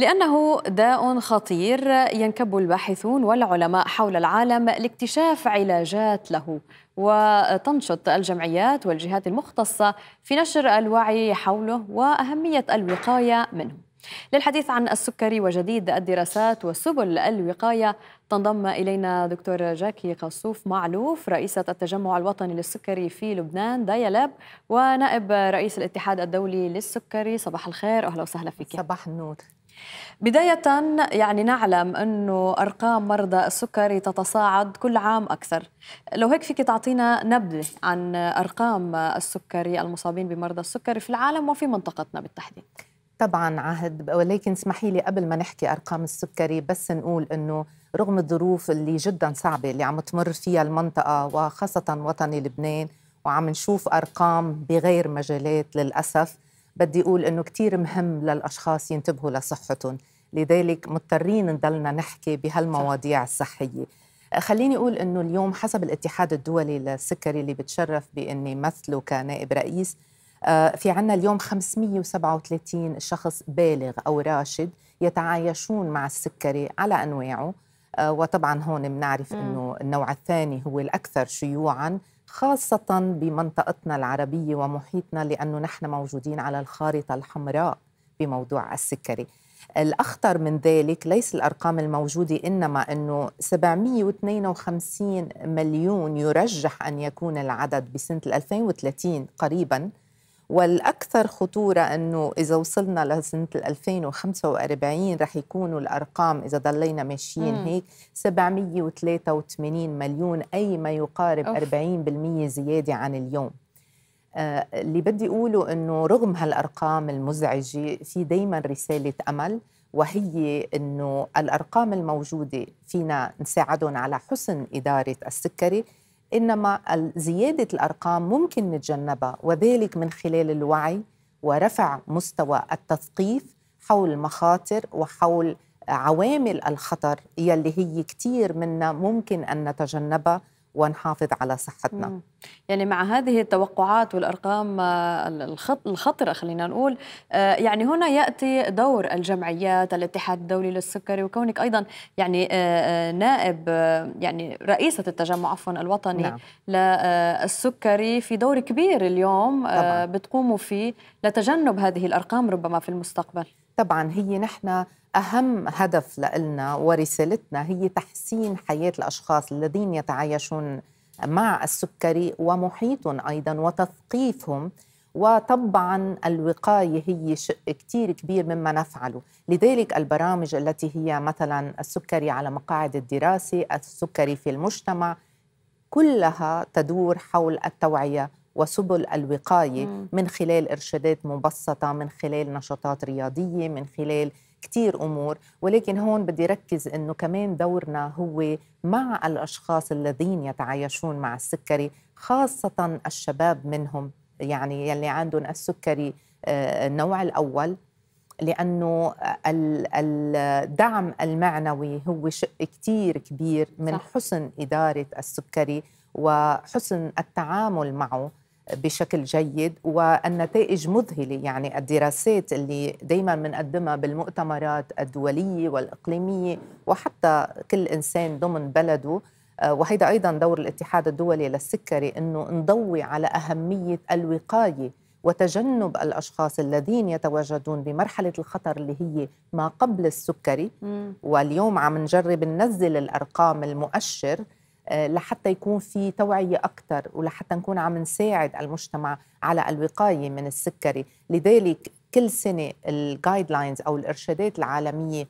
لأنه داء خطير ينكب الباحثون والعلماء حول العالم لاكتشاف علاجات له وتنشط الجمعيات والجهات المختصة في نشر الوعي حوله وأهمية الوقاية منه للحديث عن السكري وجديد الدراسات وسبل الوقاية تنضم إلينا دكتور جاكي قصوف معلوف رئيسة التجمع الوطني للسكري في لبنان دايلاب ونائب رئيس الاتحاد الدولي للسكري صباح الخير أهلا وسهلا فيك صباح النور بداية يعني نعلم أنه أرقام مرضى السكري تتصاعد كل عام أكثر لو هيك فيك تعطينا نبذة عن أرقام السكري المصابين بمرضى السكري في العالم وفي منطقتنا بالتحديد طبعا عهد ولكن اسمحي لي قبل ما نحكي ارقام السكري بس نقول انه رغم الظروف اللي جدا صعبه اللي عم تمر فيها المنطقه وخاصه وطني لبنان وعم نشوف ارقام بغير مجالات للاسف بدي أقول أنه كتير مهم للأشخاص ينتبهوا لصحتهم لذلك مضطرين نضلنا نحكي بهالمواضيع الصحية خليني أقول أنه اليوم حسب الاتحاد الدولي للسكري اللي بتشرف بأني مثله كنائب رئيس آه، في عنا اليوم 537 شخص بالغ أو راشد يتعايشون مع السكري على أنواعه آه، وطبعا هون بنعرف انه النوع الثاني هو الاكثر شيوعا خاصة بمنطقتنا العربية ومحيطنا لأنه نحن موجودين على الخارطة الحمراء بموضوع السكري الأخطر من ذلك ليس الأرقام الموجودة إنما أنه 752 مليون يرجح أن يكون العدد بسنة 2030 قريباً والاكثر خطوره انه اذا وصلنا لسنه 2045 رح يكونوا الارقام اذا ضلينا ماشيين مم. هيك 783 مليون اي ما يقارب أوف. 40% زياده عن اليوم آه اللي بدي اقوله انه رغم هالارقام المزعجه في دائما رساله امل وهي انه الارقام الموجوده فينا نساعدهم على حسن اداره السكري انما زياده الارقام ممكن نتجنبها وذلك من خلال الوعي ورفع مستوى التثقيف حول المخاطر وحول عوامل الخطر يلي هي كتير منا ممكن ان نتجنبها ونحافظ على صحتنا مم. يعني مع هذه التوقعات والأرقام آه، الخطرة خلينا نقول آه، يعني هنا يأتي دور الجمعيات الاتحاد الدولي للسكري وكونك أيضا يعني آه، نائب يعني رئيسة التجمع عفوا الوطني نعم. للسكري في دور كبير اليوم طبعا. بتقوموا فيه لتجنب هذه الأرقام ربما في المستقبل طبعا هي نحن أهم هدف لنا ورسالتنا هي تحسين حياة الأشخاص الذين يتعايشون مع السكري ومحيطهم أيضا وتثقيفهم وطبعا الوقايه هي شق كثير كبير مما نفعله، لذلك البرامج التي هي مثلا السكري على مقاعد الدراسه، السكري في المجتمع كلها تدور حول التوعيه وسبل الوقاية مم. من خلال إرشادات مبسطة من خلال نشاطات رياضية من خلال كتير أمور ولكن هون بدي ركز أنه كمان دورنا هو مع الأشخاص الذين يتعايشون مع السكري خاصة الشباب منهم يعني يلي عندهم السكري آه، النوع الأول لأنه الدعم المعنوي هو شيء كتير كبير من صح. حسن إدارة السكري وحسن التعامل معه بشكل جيد والنتائج مذهله يعني الدراسات اللي دائما بنقدمها بالمؤتمرات الدوليه والاقليميه وحتى كل انسان ضمن بلده آه، وهيدا ايضا دور الاتحاد الدولي للسكري انه نضوي على اهميه الوقايه وتجنب الاشخاص الذين يتواجدون بمرحله الخطر اللي هي ما قبل السكري واليوم عم نجرب ننزل الارقام المؤشر آه، لحتى يكون في توعية أكثر ولحتى نكون عم نساعد المجتمع على الوقاية من السكري لذلك كل سنة الجايد لاينز أو الإرشادات العالمية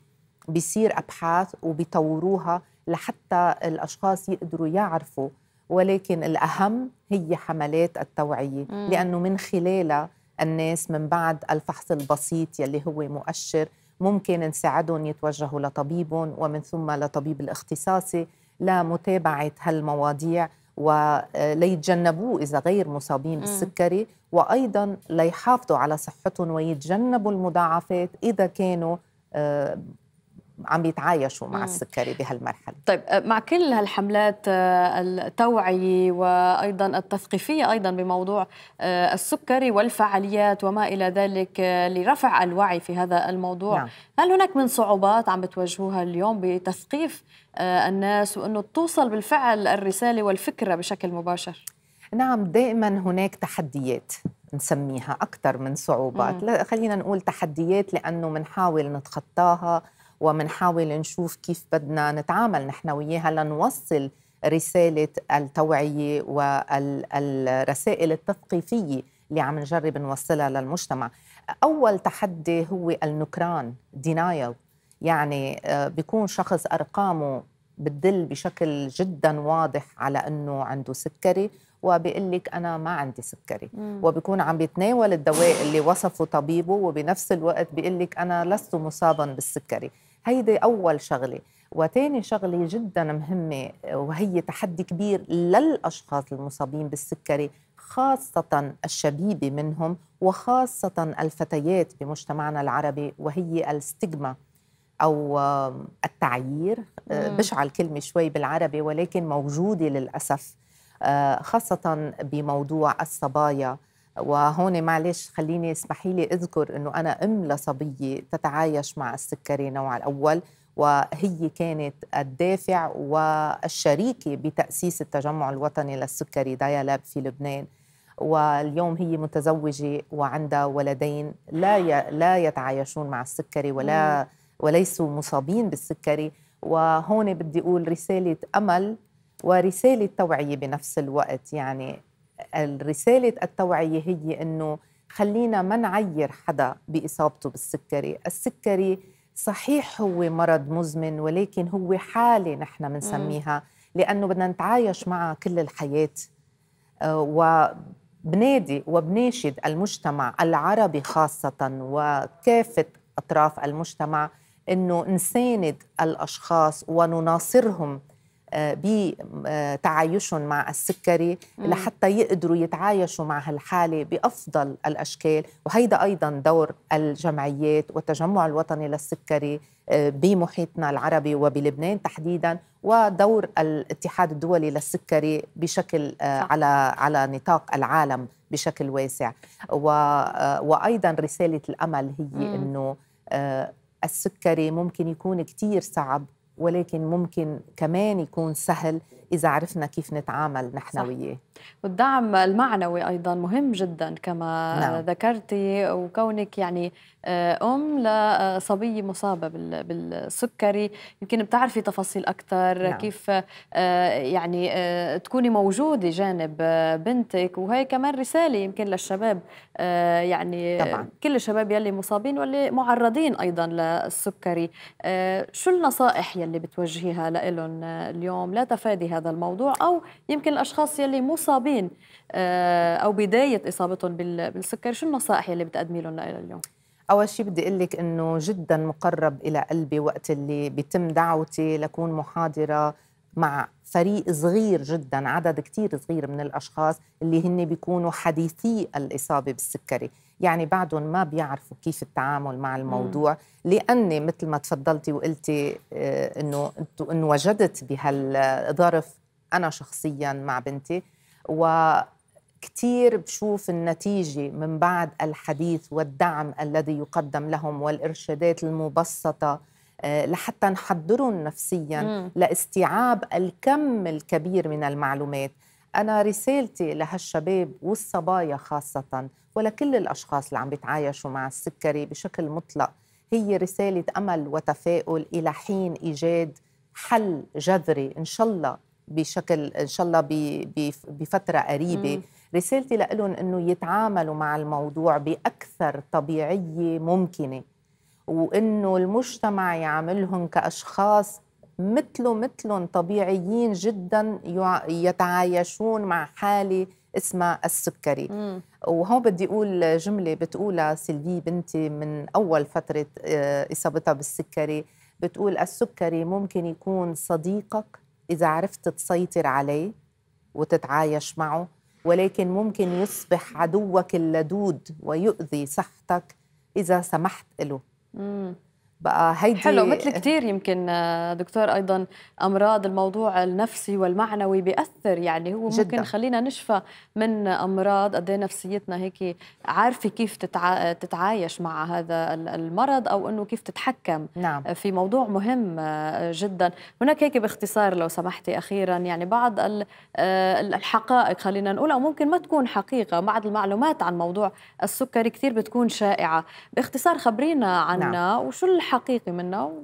بيصير أبحاث وبيطوروها لحتى الأشخاص يقدروا يعرفوا ولكن الأهم هي حملات التوعية مم. لأنه من خلالها الناس من بعد الفحص البسيط يلي هو مؤشر ممكن نساعدهم يتوجهوا لطبيبهم ومن ثم لطبيب الاختصاصي لمتابعه هالمواضيع وليتجنبوه اذا غير مصابين بالسكري وايضا ليحافظوا على صحتهم ويتجنبوا المضاعفات اذا كانوا آه، عم يتعايشوا مع السكري بهالمرحله طيب آه، مع كل هالحملات آه، التوعيه وايضا التثقيفيه ايضا بموضوع آه، السكري والفعاليات وما الى ذلك لرفع الوعي في هذا الموضوع نعم. هل هناك من صعوبات عم بتواجهوها اليوم بتثقيف الناس وانه توصل بالفعل الرساله والفكره بشكل مباشر نعم دائما هناك تحديات نسميها أكثر من صعوبات لا خلينا نقول تحديات لأنه بنحاول نتخطاها ومنحاول نشوف كيف بدنا نتعامل نحن وياها لنوصل رسالة التوعية والرسائل التثقيفية اللي عم نجرب نوصلها للمجتمع أول تحدي هو النكران دينايل يعني آه، بيكون شخص أرقامه بتدل بشكل جدا واضح على أنه عنده سكري وبيقول لك انا ما عندي سكري مم. وبيكون عم بيتناول الدواء اللي وصفه طبيبه وبنفس الوقت بيقول لك انا لست مصابا بالسكري هيدي أول شغلة وتاني شغلة جدا مهمة وهي تحدي كبير للأشخاص المصابين بالسكري خاصة الشبيبة منهم وخاصة الفتيات بمجتمعنا العربي وهي الستيغما أو التعيير بشع آه، بشعل شوي بالعربي ولكن موجودة للأسف آه، خاصة بموضوع الصبايا وهون معلش خليني اسمحي لي اذكر انه انا ام لصبيه تتعايش مع السكري نوع الاول وهي كانت الدافع والشريكه بتاسيس التجمع الوطني للسكري ديالاب في لبنان واليوم هي متزوجه وعندها ولدين لا لا يتعايشون مع السكري ولا وليسوا مصابين بالسكري وهون بدي اقول رساله امل ورساله توعيه بنفس الوقت يعني الرسالة التوعية هي أنه خلينا ما نعير حدا بإصابته بالسكري السكري صحيح هو مرض مزمن ولكن هو حالة نحن بنسميها لأنه بدنا نتعايش معها كل الحياة آه، وبنادي وبناشد المجتمع العربي خاصة وكافة أطراف المجتمع أنه نساند الأشخاص ونناصرهم بتعايشهم مع السكري لحتى يقدروا يتعايشوا مع هالحاله بافضل الاشكال وهيدا ايضا دور الجمعيات والتجمع الوطني للسكري آه، بمحيطنا العربي وبلبنان تحديدا ودور الاتحاد الدولي للسكري بشكل آه، على على نطاق العالم بشكل واسع و آه، وايضا رساله الامل هي انه السكري ممكن يكون كثير صعب ولكن ممكن كمان يكون سهل اذا عرفنا كيف نتعامل نحن وياه والدعم المعنوي ايضا مهم جدا كما نعم. ذكرتي وكونك يعني آه، ام لصبيه آه، مصابه بالسكري يمكن بتعرفي تفاصيل اكثر نعم. كيف آه، يعني تكوني موجوده جانب بنتك وهي كمان رساله يمكن للشباب يعني طبعا. كل الشباب يلي مصابين واللي معرضين ايضا للسكري شو النصائح يلي بتوجهيها لهم اليوم لتفادي هذا هذا الموضوع أو يمكن الأشخاص يلي مصابين آه، أو بداية إصابتهم بالسكر شو النصائح يلي بتقدمي لهم اليوم؟ اول شيء بدي اقول لك انه جدا مقرب الى قلبي وقت اللي بيتم دعوتي لكون محاضره مع فريق صغير جدا عدد كتير صغير من الاشخاص اللي هن بيكونوا حديثي الاصابه بالسكري يعني بعدهم ما بيعرفوا كيف التعامل مع الموضوع مم. لاني مثل ما تفضلتي وقلتي آه، انه انه وجدت بهالظرف أنا شخصيا مع بنتي وكثير بشوف النتيجة من بعد الحديث والدعم الذي يقدم لهم والإرشادات المبسطة آه، لحتى نحضرهم نفسيا مم. لاستيعاب الكم الكبير من المعلومات أنا رسالتي لهالشباب والصبايا خاصة ولكل الأشخاص اللي عم بيتعايشوا مع السكري بشكل مطلق هي رسالة أمل وتفاؤل إلى حين إيجاد حل جذري إن شاء الله بشكل ان شاء الله بفتره قريبه مم. رسالتي لهم انه يتعاملوا مع الموضوع باكثر طبيعيه ممكنه وانه المجتمع يعاملهم كاشخاص مثله مثلهم طبيعيين جدا يتعايشون مع حاله اسمها السكري مم. وهون بدي اقول جمله بتقولها سيلفي بنتي من اول فتره آه، اصابتها بالسكري بتقول السكري ممكن يكون صديقك إذا عرفت تسيطر عليه وتتعايش معه ولكن ممكن يصبح عدوك اللدود ويؤذي صحتك إذا سمحت له مم. بقى هيدي حلو مثل كثير يمكن آه، دكتور ايضا امراض الموضوع النفسي والمعنوي بياثر يعني هو جداً. ممكن خلينا نشفى من امراض قد إيه نفسيتنا هيك عارفه كيف تتع... تتعايش مع هذا المرض او انه كيف تتحكم نعم. في موضوع مهم آه، جدا هناك هيك باختصار لو سمحتي اخيرا يعني بعض آه، الحقائق خلينا نقول او ممكن ما تكون حقيقه بعض المعلومات عن موضوع السكري كثير بتكون شائعه باختصار خبرينا عنها نعم. وشو الح... حقيقي منه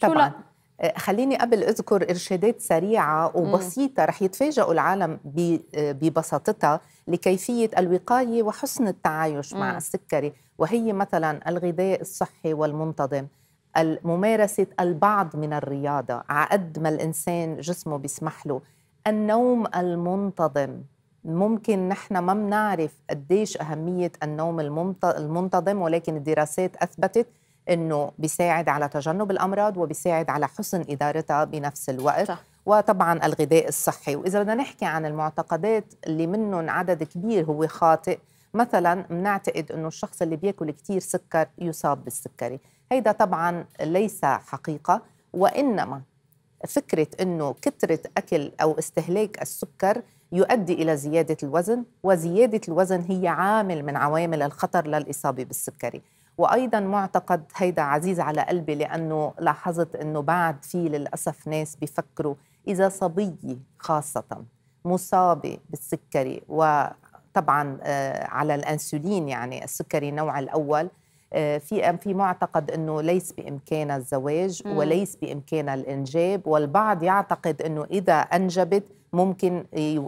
طبعا آه، خليني قبل اذكر ارشادات سريعه وبسيطه رح يتفاجئوا العالم آه، ببساطتها لكيفيه الوقايه وحسن التعايش مم. مع السكري وهي مثلا الغذاء الصحي والمنتظم ممارسه البعض من الرياضه عقد ما الانسان جسمه بيسمح له النوم المنتظم ممكن نحن ما بنعرف قديش اهميه النوم المنتظم ولكن الدراسات اثبتت انه بيساعد على تجنب الامراض وبيساعد على حسن ادارتها بنفس الوقت صح. وطبعا الغذاء الصحي واذا بدنا نحكي عن المعتقدات اللي منهم عدد كبير هو خاطئ مثلا بنعتقد انه الشخص اللي بياكل كثير سكر يصاب بالسكري هيدا طبعا ليس حقيقه وانما فكره انه كثره اكل او استهلاك السكر يؤدي الى زياده الوزن وزياده الوزن هي عامل من عوامل الخطر للاصابه بالسكري وايضا معتقد هيدا عزيز على قلبي لانه لاحظت انه بعد في للاسف ناس بيفكروا اذا صبيه خاصه مصابه بالسكري وطبعا آه، على الانسولين يعني السكري النوع الاول آه، في في معتقد انه ليس بامكانها الزواج وليس بامكانها الانجاب والبعض يعتقد انه اذا انجبت ممكن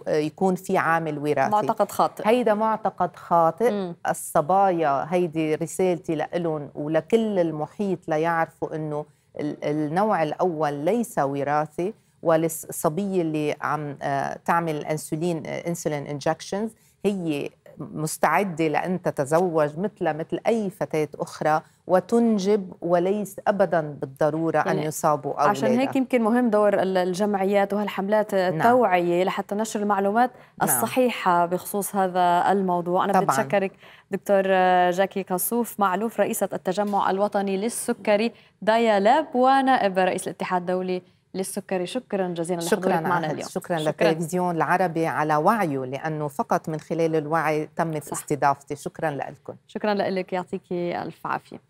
يكون في عامل وراثي معتقد خاطئ هيدا معتقد خاطئ مم. الصبايا هيدي رسالتي لهم ولكل المحيط ليعرفوا انه النوع الاول ليس وراثي والصبيه اللي عم آه، تعمل انسولين انسولين انجكشنز هي مستعدة لأن تتزوج مثل مثل أي فتاة أخرى وتنجب وليس أبدا بالضرورة يعني أن يصابوا أولادها عشان هيك يمكن مهم دور الجمعيات وهالحملات التوعية نعم. لحتى نشر المعلومات نعم. الصحيحة بخصوص هذا الموضوع أنا بتشكرك دكتور آه، جاكي كاسوف معلوف رئيسة التجمع الوطني للسكري دايا لاب ونائب رئيس الاتحاد الدولي للسكري شكرا جزيلا شكرا معنا اليوم شكرا, شكرا للتلفزيون العربي على وعيه لانه فقط من خلال الوعي تمت استضافتي شكرا لكم شكرا لك يعطيك الف عافيه